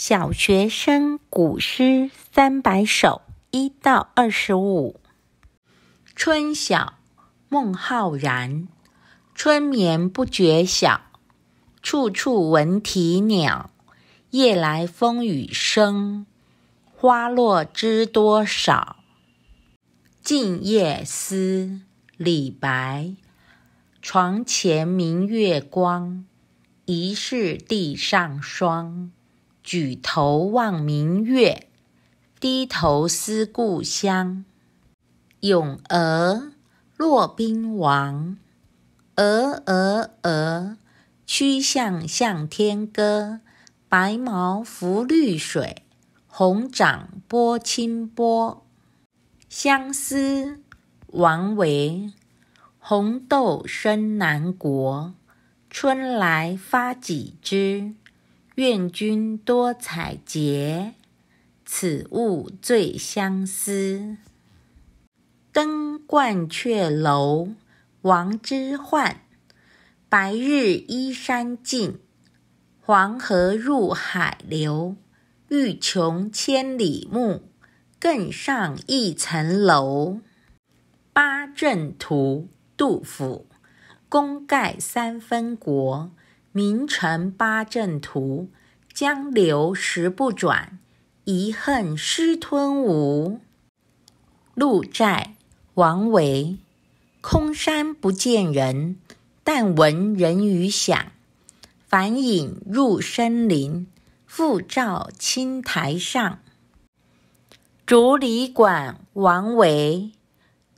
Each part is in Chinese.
小学生古诗三百首一到二十五：《春晓》孟浩然，春眠不觉晓，处处闻啼鸟。夜来风雨声，花落知多少。《静夜思》李白，床前明月光，疑是地上霜。举头望明月，低头思故乡。《咏鹅》骆宾王。鹅，鹅，鹅，曲项向天歌。白毛浮绿水，红掌拨清波。《相思》王维。红豆生南国，春来发几枝。愿君多采撷，此物最相思。《登鹳雀楼》王之涣：白日依山尽，黄河入海流。欲穷千里目，更上一层楼。《八阵图》杜甫：功盖三分国。明成八阵图，江流石不转，遗恨失吞吴。鹿柴王维，空山不见人，但闻人语响，返影入深林，复照青苔上。竹里馆王维，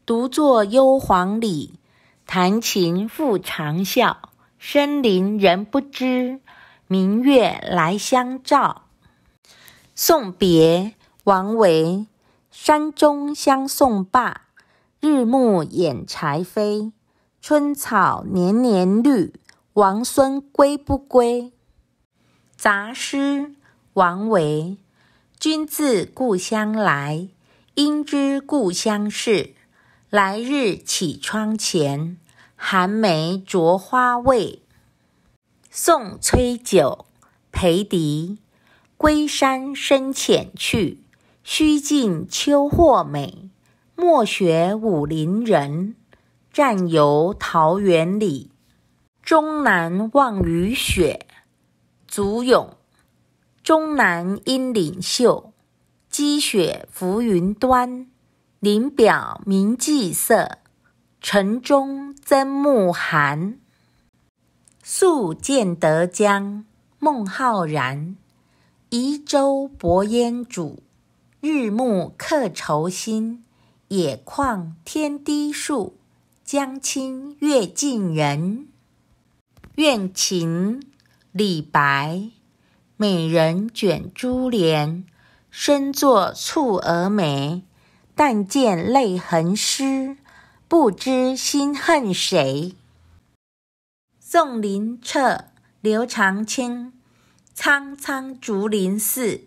独坐幽篁里，弹琴复长啸。深林人不知，明月来相照。送别，王维。山中相送罢，日暮掩柴扉。春草年年绿，王孙归不归？杂诗，王维。君自故乡来，应知故乡事。来日绮窗前。寒梅著花未？宋崔九裴迪。归山深浅去，须尽秋壑美。莫学武陵人，暂游桃源里。终南望雨雪，祖咏。终南阴岭秀，积雪浮云端。林表明霁色。晨钟增暮寒，宿建德江，孟浩然。移舟泊烟渚，日暮客愁新。野旷天低树，江清月近人。怨情，李白。美人卷珠帘，深坐蹙蛾眉。但见泪痕湿。不知心恨谁。送林澈，刘长卿。苍苍竹林寺，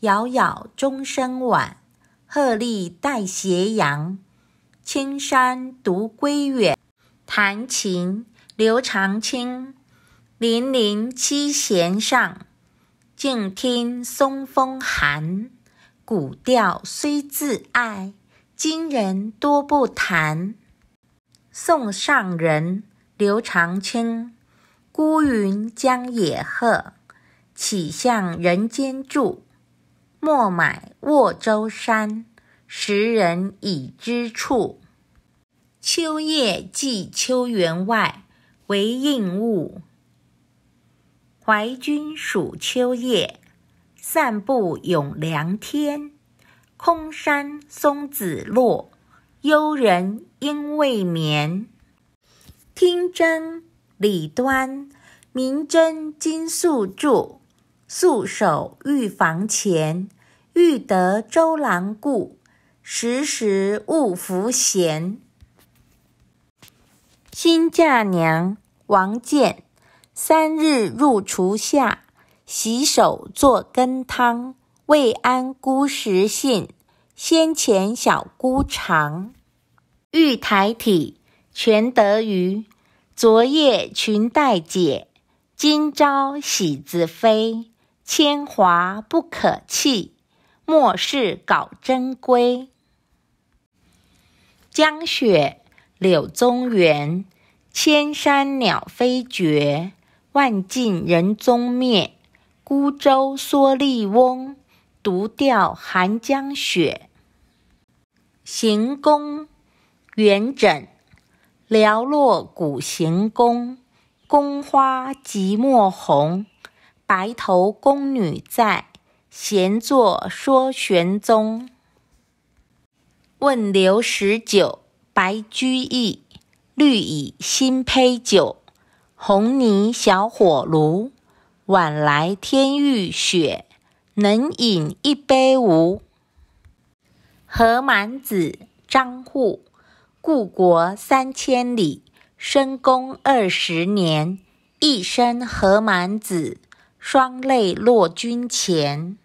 杳杳钟声晚。鹤唳带斜阳，青山独归远。弹琴，刘长卿。泠泠七弦上，静听松风寒。古调虽自爱，今人多不弹。送上人，刘长卿。孤云将野鹤，岂向人间住？莫买沃洲山，时人已知处。秋夜寄秋员外，韦应物。怀君属秋夜，散步咏凉天。空山松子落，幽人灯未眠，听真李端。明筝金素柱，素手玉房前。欲得周郎顾，时时误拂弦。新嫁娘，王建。三日入厨下，洗手做羹汤。未谙姑食性，先遣小姑尝。玉台体，全德于。昨夜裙带解，今朝喜子飞。铅华不可弃，莫使搞珍归。江雪，柳宗元。千山鸟飞绝，万径人踪灭。孤舟蓑笠翁，独钓寒江雪。行宫。元稹，寥落古行宫，宫花寂寞红。白头宫女在，闲坐说玄宗。问刘十九，白居易。绿蚁新醅酒，红泥小火炉。晚来天欲雪，能饮一杯无？何满子，张祜。故国三千里，深宫二十年。一声何满子，双泪落君前。